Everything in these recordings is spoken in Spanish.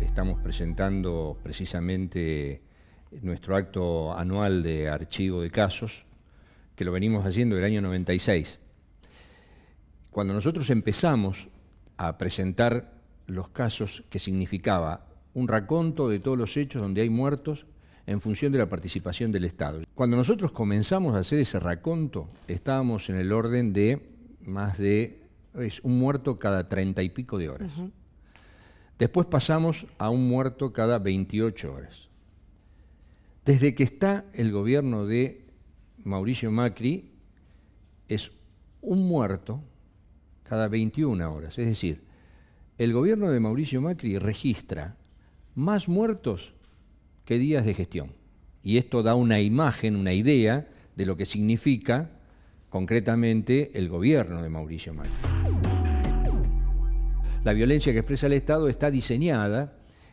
estamos presentando precisamente nuestro acto anual de archivo de casos, que lo venimos haciendo el año 96. Cuando nosotros empezamos a presentar los casos que significaba un raconto de todos los hechos donde hay muertos en función de la participación del Estado. Cuando nosotros comenzamos a hacer ese raconto, estábamos en el orden de más de es un muerto cada treinta y pico de horas. Después pasamos a un muerto cada 28 horas. Desde que está el gobierno de Mauricio Macri, es un muerto cada 21 horas. Es decir, el gobierno de Mauricio Macri registra más muertos que días de gestión. Y esto da una imagen, una idea de lo que significa concretamente el gobierno de Mauricio Macri la violencia que expresa el Estado está diseñada,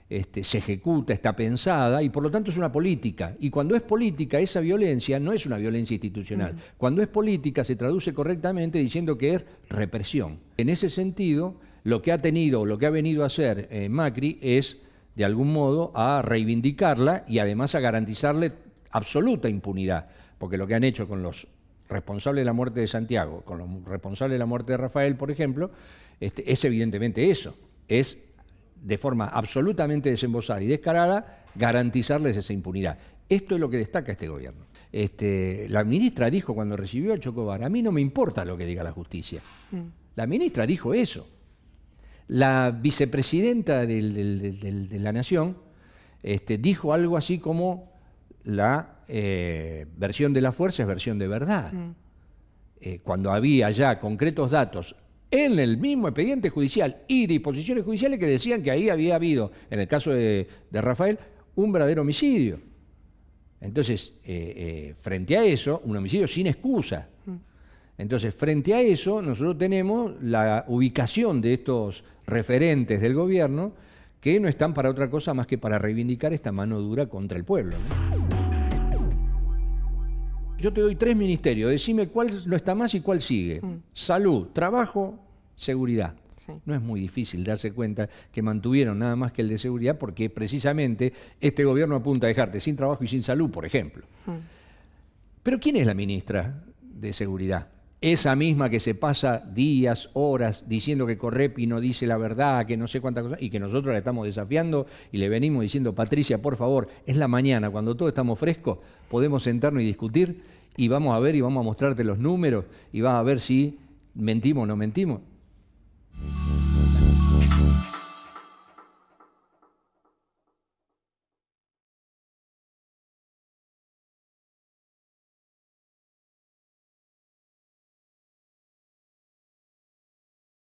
este, se ejecuta, está pensada y por lo tanto es una política. Y cuando es política, esa violencia no es una violencia institucional. Cuando es política se traduce correctamente diciendo que es represión. En ese sentido, lo que ha tenido o lo que ha venido a hacer eh, Macri es, de algún modo, a reivindicarla y además a garantizarle absoluta impunidad. Porque lo que han hecho con los responsable de la muerte de Santiago con los responsable de la muerte de Rafael, por ejemplo, este, es evidentemente eso. Es de forma absolutamente desembosada y descarada garantizarles esa impunidad. Esto es lo que destaca este gobierno. Este, la ministra dijo cuando recibió a Chocobar, a mí no me importa lo que diga la justicia. Mm. La ministra dijo eso. La vicepresidenta de la Nación este, dijo algo así como, la eh, versión de la fuerza es versión de verdad. Mm. Eh, cuando había ya concretos datos en el mismo expediente judicial y disposiciones judiciales que decían que ahí había habido, en el caso de, Rafael, un verdadero homicidio. Entonces, eh, frente a eso, un homicidio sin excusa. Mm. Entonces, frente a eso, nosotros tenemos la ubicación de estos referentes del gobierno que no están para otra cosa más que para reivindicar esta mano dura contra el pueblo yo te doy tres ministerios, decime cuál lo está más y cuál sigue. Mm. Salud, trabajo, seguridad. No es muy difícil darse cuenta que mantuvieron nada más que el de seguridad porque precisamente este gobierno apunta a dejarte sin trabajo y sin salud, por ejemplo. Mm. Pero ¿quién es la ministra de Seguridad? esa misma que se pasa días, horas diciendo que Correpi no dice la verdad, que no sé cuántas cosas, y que nosotros la estamos desafiando y le venimos diciendo, Patricia, por favor, es la mañana, cuando todos estamos frescos, podemos sentarnos y discutir y vamos a ver y vamos a mostrarte los números y vas a ver si mentimos o no mentimos.